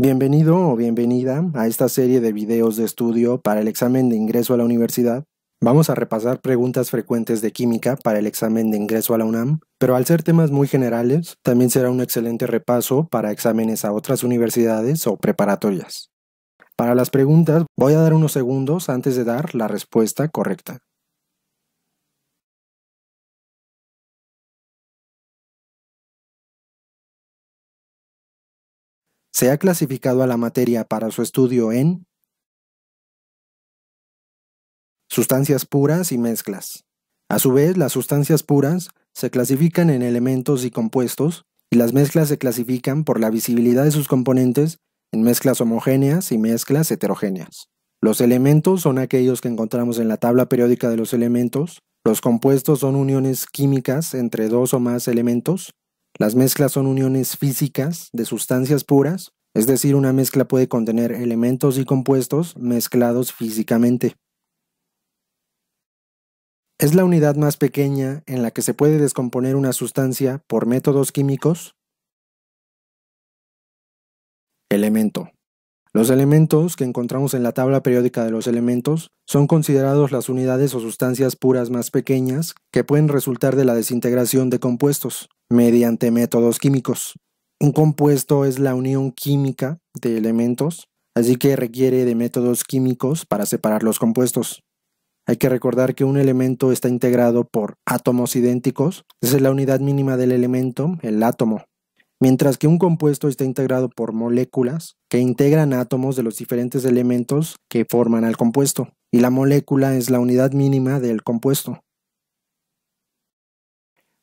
Bienvenido o bienvenida a esta serie de videos de estudio para el examen de ingreso a la universidad. Vamos a repasar preguntas frecuentes de química para el examen de ingreso a la UNAM, pero al ser temas muy generales, también será un excelente repaso para exámenes a otras universidades o preparatorias. Para las preguntas voy a dar unos segundos antes de dar la respuesta correcta. Se ha clasificado a la materia para su estudio en sustancias puras y mezclas. A su vez, las sustancias puras se clasifican en elementos y compuestos, y las mezclas se clasifican por la visibilidad de sus componentes en mezclas homogéneas y mezclas heterogéneas. Los elementos son aquellos que encontramos en la tabla periódica de los elementos, los compuestos son uniones químicas entre dos o más elementos, las mezclas son uniones físicas de sustancias puras, es decir, una mezcla puede contener elementos y compuestos mezclados físicamente. Es la unidad más pequeña en la que se puede descomponer una sustancia por métodos químicos. Elemento. Los elementos que encontramos en la tabla periódica de los elementos son considerados las unidades o sustancias puras más pequeñas que pueden resultar de la desintegración de compuestos mediante métodos químicos. Un compuesto es la unión química de elementos, así que requiere de métodos químicos para separar los compuestos. Hay que recordar que un elemento está integrado por átomos idénticos, esa es la unidad mínima del elemento, el átomo. Mientras que un compuesto está integrado por moléculas que integran átomos de los diferentes elementos que forman al compuesto, y la molécula es la unidad mínima del compuesto.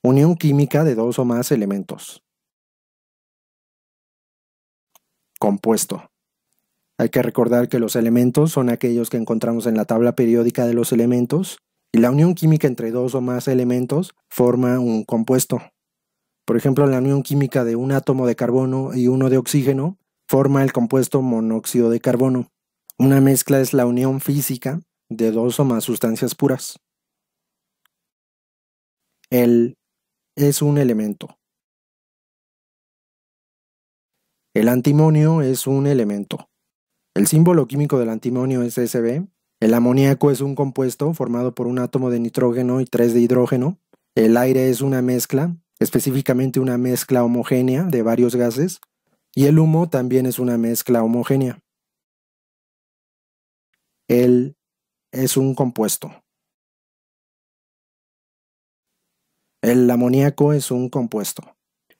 Unión química de dos o más elementos. Compuesto. Hay que recordar que los elementos son aquellos que encontramos en la tabla periódica de los elementos y la unión química entre dos o más elementos forma un compuesto. Por ejemplo, la unión química de un átomo de carbono y uno de oxígeno forma el compuesto monóxido de carbono. Una mezcla es la unión física de dos o más sustancias puras. El es un elemento. El antimonio es un elemento. El símbolo químico del antimonio es SB. El amoníaco es un compuesto formado por un átomo de nitrógeno y tres de hidrógeno. El aire es una mezcla específicamente una mezcla homogénea de varios gases, y el humo también es una mezcla homogénea. El es un compuesto. El amoníaco es un compuesto.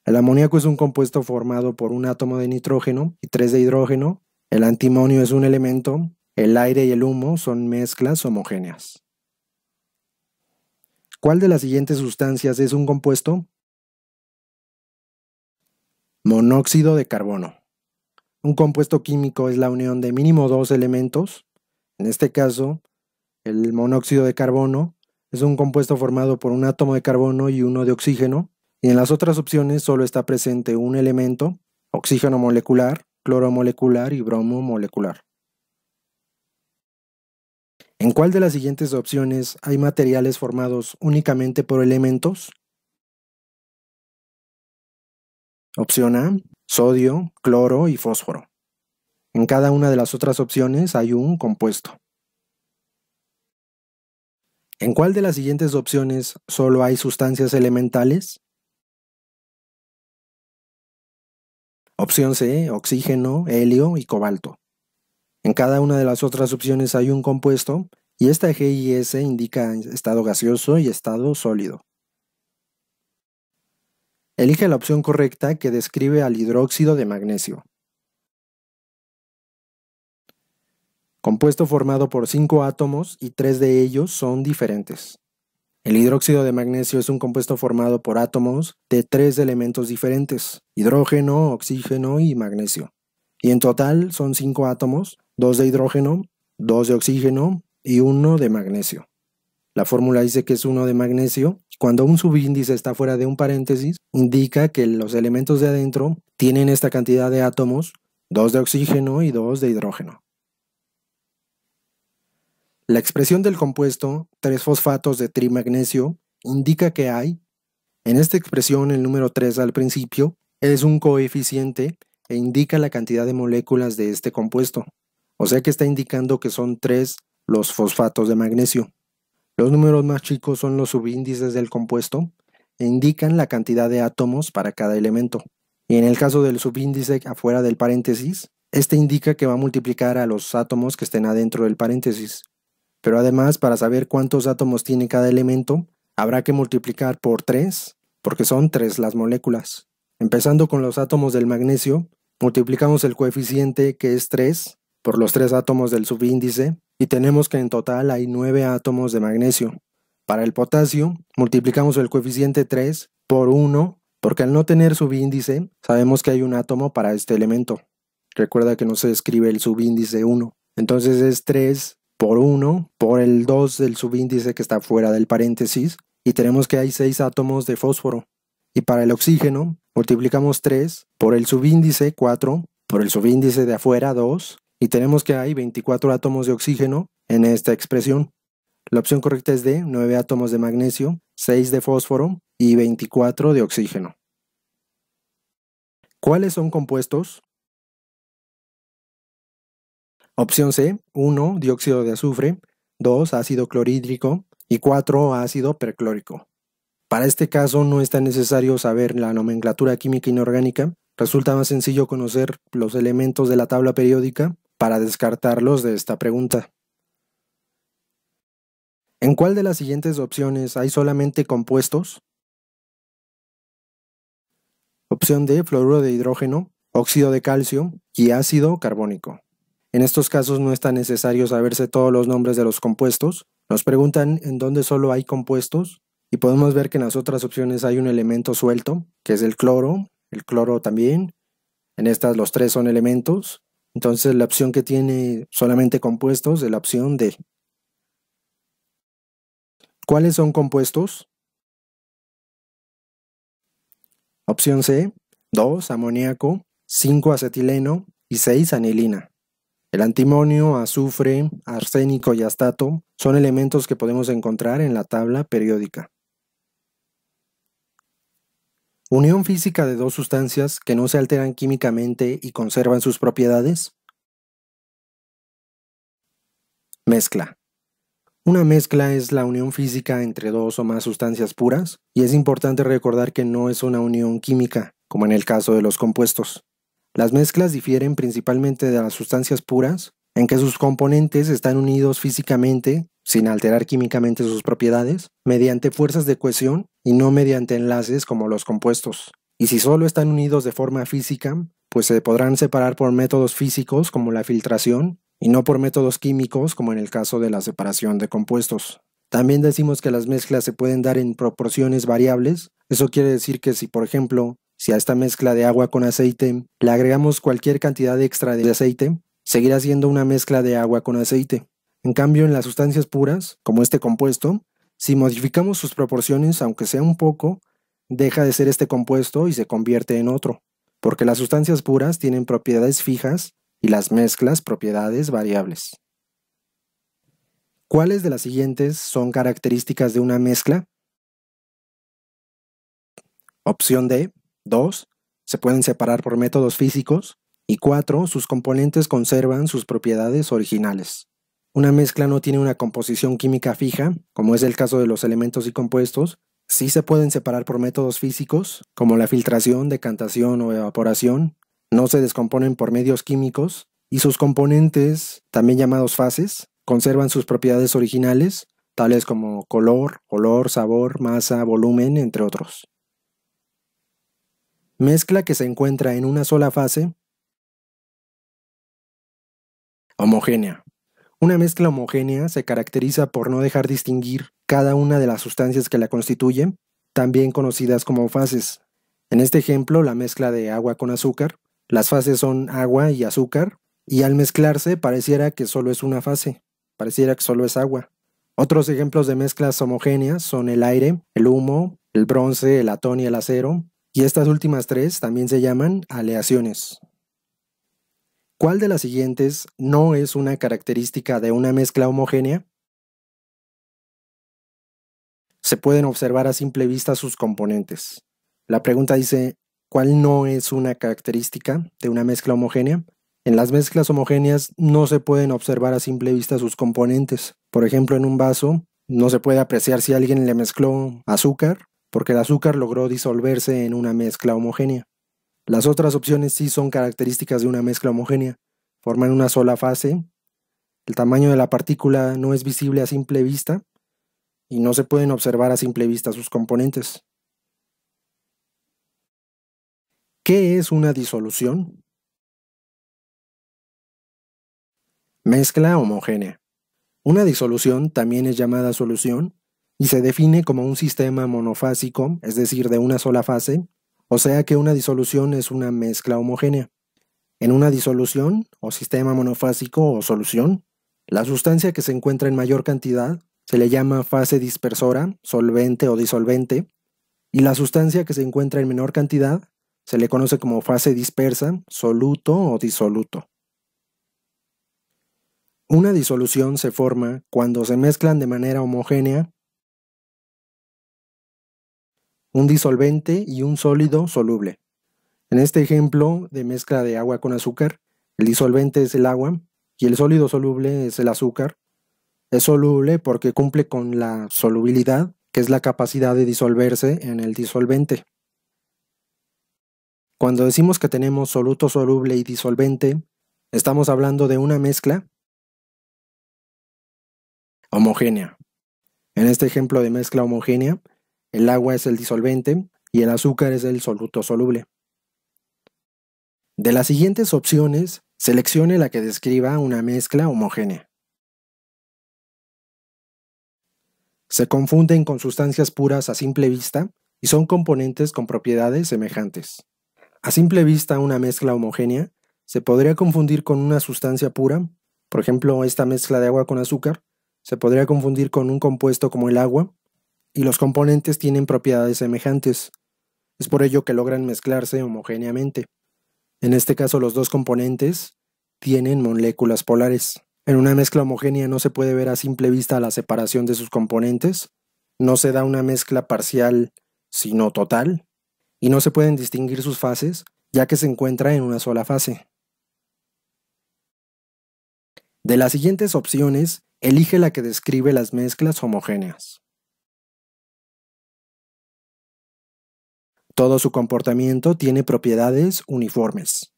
El amoníaco es un compuesto formado por un átomo de nitrógeno y tres de hidrógeno. El antimonio es un elemento. El aire y el humo son mezclas homogéneas. ¿Cuál de las siguientes sustancias es un compuesto? Monóxido de carbono. Un compuesto químico es la unión de mínimo dos elementos. En este caso, el monóxido de carbono es un compuesto formado por un átomo de carbono y uno de oxígeno, y en las otras opciones solo está presente un elemento, oxígeno molecular, cloro molecular y bromo molecular. ¿En cuál de las siguientes opciones hay materiales formados únicamente por elementos? Opción A, sodio, cloro y fósforo. En cada una de las otras opciones hay un compuesto. ¿En cuál de las siguientes opciones solo hay sustancias elementales? Opción C, oxígeno, helio y cobalto. En cada una de las otras opciones hay un compuesto y esta GIS indica estado gaseoso y estado sólido. Elige la opción correcta que describe al hidróxido de magnesio. Compuesto formado por cinco átomos y tres de ellos son diferentes. El hidróxido de magnesio es un compuesto formado por átomos de tres elementos diferentes, hidrógeno, oxígeno y magnesio. Y en total son cinco átomos, dos de hidrógeno, dos de oxígeno y uno de magnesio. La fórmula dice que es uno de magnesio cuando un subíndice está fuera de un paréntesis, indica que los elementos de adentro tienen esta cantidad de átomos, dos de oxígeno y dos de hidrógeno. La expresión del compuesto tres fosfatos de trimagnesio indica que hay, en esta expresión el número 3 al principio, es un coeficiente e indica la cantidad de moléculas de este compuesto, o sea que está indicando que son tres los fosfatos de magnesio. Los números más chicos son los subíndices del compuesto e indican la cantidad de átomos para cada elemento. Y en el caso del subíndice afuera del paréntesis, este indica que va a multiplicar a los átomos que estén adentro del paréntesis. Pero además, para saber cuántos átomos tiene cada elemento, habrá que multiplicar por 3, porque son 3 las moléculas. Empezando con los átomos del magnesio, multiplicamos el coeficiente que es 3 por los 3 átomos del subíndice y tenemos que en total hay 9 átomos de magnesio. Para el potasio, multiplicamos el coeficiente 3 por 1, porque al no tener subíndice, sabemos que hay un átomo para este elemento. Recuerda que no se escribe el subíndice 1. Entonces es 3 por 1 por el 2 del subíndice que está fuera del paréntesis, y tenemos que hay 6 átomos de fósforo. Y para el oxígeno, multiplicamos 3 por el subíndice 4, por el subíndice de afuera 2, y tenemos que hay 24 átomos de oxígeno en esta expresión. La opción correcta es D, 9 átomos de magnesio, 6 de fósforo y 24 de oxígeno. ¿Cuáles son compuestos? Opción C, 1 dióxido de azufre, 2 ácido clorhídrico y 4 ácido perclórico. Para este caso no está necesario saber la nomenclatura química inorgánica, resulta más sencillo conocer los elementos de la tabla periódica para descartarlos de esta pregunta. ¿En cuál de las siguientes opciones hay solamente compuestos? Opción D, fluoruro de hidrógeno, óxido de calcio y ácido carbónico. En estos casos no es tan necesario saberse todos los nombres de los compuestos. Nos preguntan en dónde solo hay compuestos y podemos ver que en las otras opciones hay un elemento suelto, que es el cloro, el cloro también. En estas los tres son elementos entonces la opción que tiene solamente compuestos es la opción D. ¿Cuáles son compuestos? Opción C, 2 amoníaco, 5 acetileno y 6 anilina. El antimonio, azufre, arsénico y astato son elementos que podemos encontrar en la tabla periódica. Unión física de dos sustancias que no se alteran químicamente y conservan sus propiedades. Mezcla. Una mezcla es la unión física entre dos o más sustancias puras, y es importante recordar que no es una unión química, como en el caso de los compuestos. Las mezclas difieren principalmente de las sustancias puras, en que sus componentes están unidos físicamente sin alterar químicamente sus propiedades, mediante fuerzas de cohesión y no mediante enlaces como los compuestos. Y si solo están unidos de forma física, pues se podrán separar por métodos físicos como la filtración y no por métodos químicos como en el caso de la separación de compuestos. También decimos que las mezclas se pueden dar en proporciones variables. Eso quiere decir que si, por ejemplo, si a esta mezcla de agua con aceite le agregamos cualquier cantidad extra de aceite, seguirá siendo una mezcla de agua con aceite. En cambio, en las sustancias puras, como este compuesto, si modificamos sus proporciones, aunque sea un poco, deja de ser este compuesto y se convierte en otro, porque las sustancias puras tienen propiedades fijas y las mezclas propiedades variables. ¿Cuáles de las siguientes son características de una mezcla? Opción D, 2. Se pueden separar por métodos físicos. Y 4. Sus componentes conservan sus propiedades originales. Una mezcla no tiene una composición química fija, como es el caso de los elementos y compuestos. Sí se pueden separar por métodos físicos, como la filtración, decantación o evaporación. No se descomponen por medios químicos. Y sus componentes, también llamados fases, conservan sus propiedades originales, tales como color, olor, sabor, masa, volumen, entre otros. Mezcla que se encuentra en una sola fase homogénea. Una mezcla homogénea se caracteriza por no dejar distinguir cada una de las sustancias que la constituyen, también conocidas como fases. En este ejemplo, la mezcla de agua con azúcar, las fases son agua y azúcar, y al mezclarse pareciera que solo es una fase, pareciera que solo es agua. Otros ejemplos de mezclas homogéneas son el aire, el humo, el bronce, el latón y el acero, y estas últimas tres también se llaman aleaciones. ¿Cuál de las siguientes no es una característica de una mezcla homogénea? Se pueden observar a simple vista sus componentes. La pregunta dice, ¿cuál no es una característica de una mezcla homogénea? En las mezclas homogéneas no se pueden observar a simple vista sus componentes. Por ejemplo, en un vaso no se puede apreciar si alguien le mezcló azúcar, porque el azúcar logró disolverse en una mezcla homogénea. Las otras opciones sí son características de una mezcla homogénea, forman una sola fase, el tamaño de la partícula no es visible a simple vista y no se pueden observar a simple vista sus componentes. ¿Qué es una disolución? Mezcla homogénea. Una disolución también es llamada solución y se define como un sistema monofásico, es decir, de una sola fase, o sea que una disolución es una mezcla homogénea. En una disolución, o sistema monofásico o solución, la sustancia que se encuentra en mayor cantidad se le llama fase dispersora, solvente o disolvente, y la sustancia que se encuentra en menor cantidad se le conoce como fase dispersa, soluto o disoluto. Una disolución se forma cuando se mezclan de manera homogénea un disolvente y un sólido soluble. En este ejemplo de mezcla de agua con azúcar, el disolvente es el agua y el sólido soluble es el azúcar. Es soluble porque cumple con la solubilidad, que es la capacidad de disolverse en el disolvente. Cuando decimos que tenemos soluto soluble y disolvente, estamos hablando de una mezcla homogénea. En este ejemplo de mezcla homogénea, el agua es el disolvente y el azúcar es el soluto soluble. De las siguientes opciones, seleccione la que describa una mezcla homogénea. Se confunden con sustancias puras a simple vista y son componentes con propiedades semejantes. A simple vista, una mezcla homogénea se podría confundir con una sustancia pura, por ejemplo, esta mezcla de agua con azúcar, se podría confundir con un compuesto como el agua, y los componentes tienen propiedades semejantes. Es por ello que logran mezclarse homogéneamente. En este caso los dos componentes tienen moléculas polares. En una mezcla homogénea no se puede ver a simple vista la separación de sus componentes, no se da una mezcla parcial, sino total, y no se pueden distinguir sus fases, ya que se encuentra en una sola fase. De las siguientes opciones, elige la que describe las mezclas homogéneas. Todo su comportamiento tiene propiedades uniformes.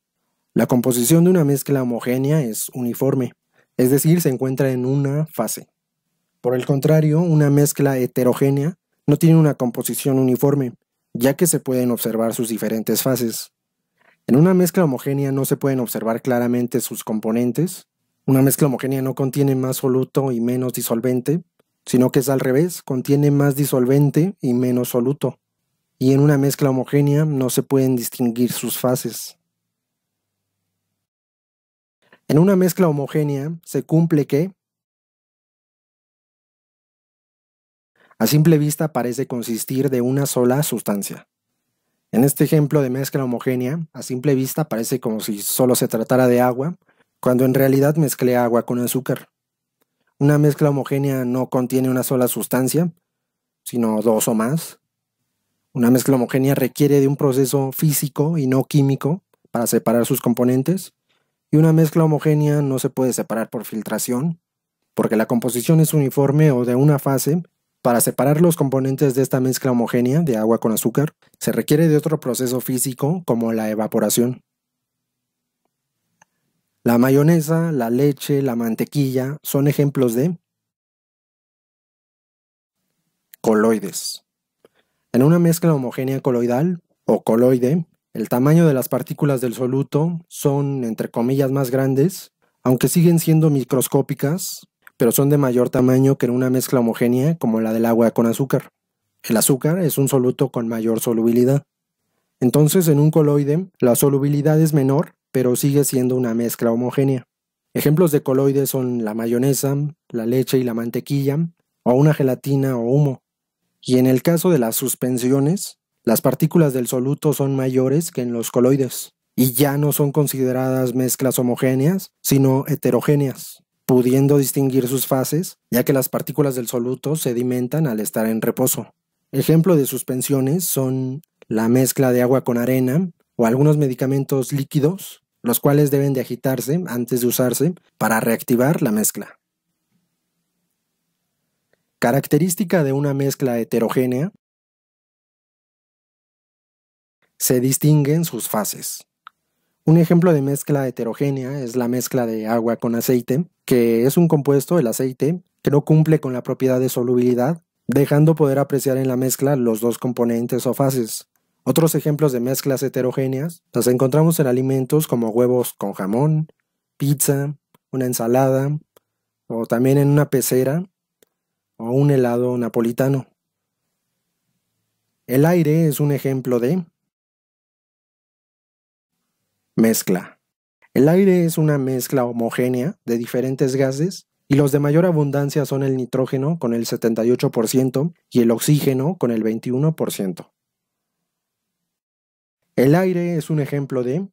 La composición de una mezcla homogénea es uniforme, es decir, se encuentra en una fase. Por el contrario, una mezcla heterogénea no tiene una composición uniforme, ya que se pueden observar sus diferentes fases. En una mezcla homogénea no se pueden observar claramente sus componentes. Una mezcla homogénea no contiene más soluto y menos disolvente, sino que es al revés, contiene más disolvente y menos soluto y en una mezcla homogénea no se pueden distinguir sus fases. En una mezcla homogénea se cumple que, a simple vista parece consistir de una sola sustancia. En este ejemplo de mezcla homogénea, a simple vista parece como si solo se tratara de agua, cuando en realidad mezclé agua con azúcar. Una mezcla homogénea no contiene una sola sustancia, sino dos o más, una mezcla homogénea requiere de un proceso físico y no químico para separar sus componentes, y una mezcla homogénea no se puede separar por filtración, porque la composición es uniforme o de una fase. Para separar los componentes de esta mezcla homogénea de agua con azúcar, se requiere de otro proceso físico como la evaporación. La mayonesa, la leche, la mantequilla son ejemplos de coloides. En una mezcla homogénea coloidal o coloide, el tamaño de las partículas del soluto son, entre comillas, más grandes, aunque siguen siendo microscópicas, pero son de mayor tamaño que en una mezcla homogénea como la del agua con azúcar. El azúcar es un soluto con mayor solubilidad. Entonces, en un coloide, la solubilidad es menor, pero sigue siendo una mezcla homogénea. Ejemplos de coloides son la mayonesa, la leche y la mantequilla, o una gelatina o humo. Y en el caso de las suspensiones, las partículas del soluto son mayores que en los coloides y ya no son consideradas mezclas homogéneas, sino heterogéneas, pudiendo distinguir sus fases, ya que las partículas del soluto sedimentan al estar en reposo. Ejemplo de suspensiones son la mezcla de agua con arena o algunos medicamentos líquidos, los cuales deben de agitarse antes de usarse para reactivar la mezcla característica de una mezcla heterogénea, se distinguen sus fases. Un ejemplo de mezcla heterogénea es la mezcla de agua con aceite, que es un compuesto, el aceite, que no cumple con la propiedad de solubilidad, dejando poder apreciar en la mezcla los dos componentes o fases. Otros ejemplos de mezclas heterogéneas las encontramos en alimentos como huevos con jamón, pizza, una ensalada, o también en una pecera, o un helado napolitano. El aire es un ejemplo de mezcla. El aire es una mezcla homogénea de diferentes gases y los de mayor abundancia son el nitrógeno con el 78% y el oxígeno con el 21%. El aire es un ejemplo de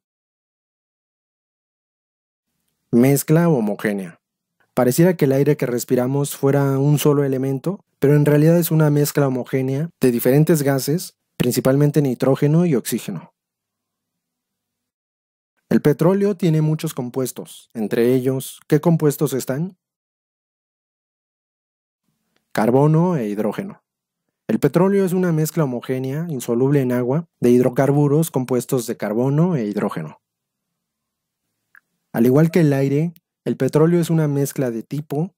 mezcla homogénea. Pareciera que el aire que respiramos fuera un solo elemento, pero en realidad es una mezcla homogénea de diferentes gases, principalmente nitrógeno y oxígeno. El petróleo tiene muchos compuestos, entre ellos, ¿qué compuestos están? Carbono e hidrógeno. El petróleo es una mezcla homogénea, insoluble en agua, de hidrocarburos compuestos de carbono e hidrógeno. Al igual que el aire, el petróleo es una mezcla de tipo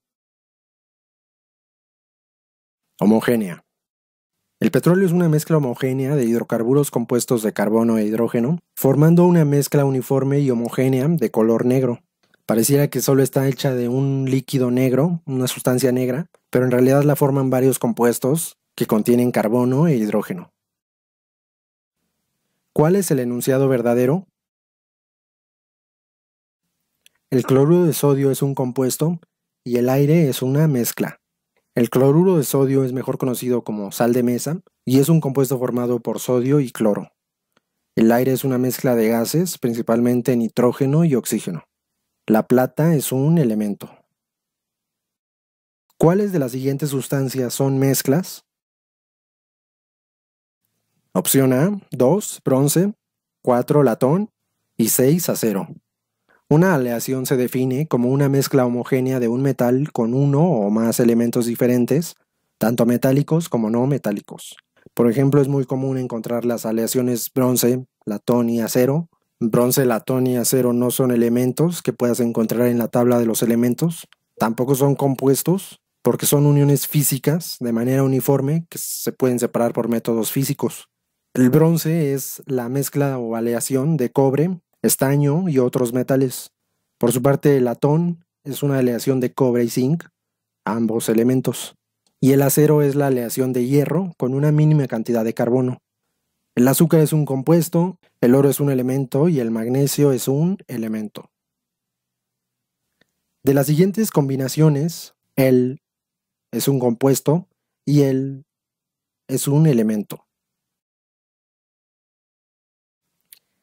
homogénea. El petróleo es una mezcla homogénea de hidrocarburos compuestos de carbono e hidrógeno, formando una mezcla uniforme y homogénea de color negro. Pareciera que solo está hecha de un líquido negro, una sustancia negra, pero en realidad la forman varios compuestos que contienen carbono e hidrógeno. ¿Cuál es el enunciado verdadero? El cloruro de sodio es un compuesto y el aire es una mezcla. El cloruro de sodio es mejor conocido como sal de mesa y es un compuesto formado por sodio y cloro. El aire es una mezcla de gases, principalmente nitrógeno y oxígeno. La plata es un elemento. ¿Cuáles de las siguientes sustancias son mezclas? Opción A, 2, bronce, 4, latón y 6, acero. Una aleación se define como una mezcla homogénea de un metal con uno o más elementos diferentes, tanto metálicos como no metálicos. Por ejemplo, es muy común encontrar las aleaciones bronce, latón y acero. Bronce, latón y acero no son elementos que puedas encontrar en la tabla de los elementos. Tampoco son compuestos, porque son uniones físicas de manera uniforme que se pueden separar por métodos físicos. El bronce es la mezcla o aleación de cobre, estaño y otros metales. Por su parte, el latón es una aleación de cobre y zinc, ambos elementos. Y el acero es la aleación de hierro con una mínima cantidad de carbono. El azúcar es un compuesto, el oro es un elemento y el magnesio es un elemento. De las siguientes combinaciones, el es un compuesto y el es un elemento.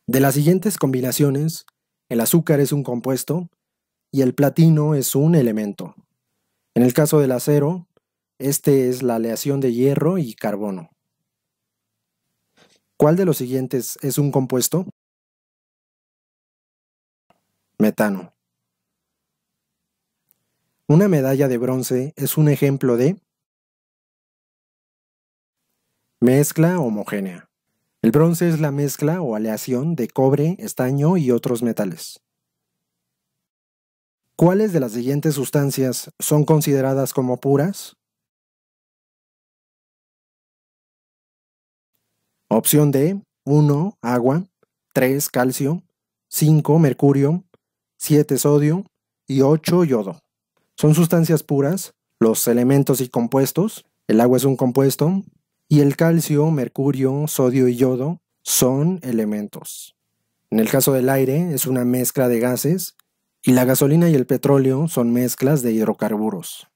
De las siguientes combinaciones, el azúcar es un compuesto y el platino es un elemento. En el caso del acero, este es la aleación de hierro y carbono. ¿Cuál de los siguientes es un compuesto? Metano. Una medalla de bronce es un ejemplo de mezcla homogénea. El bronce es la mezcla o aleación de cobre, estaño y otros metales. ¿Cuáles de las siguientes sustancias son consideradas como puras? Opción D, 1, agua, 3, calcio, 5, mercurio, 7, sodio y 8, yodo. Son sustancias puras, los elementos y compuestos, el agua es un compuesto, y el calcio, mercurio, sodio y yodo son elementos. En el caso del aire es una mezcla de gases y la gasolina y el petróleo son mezclas de hidrocarburos.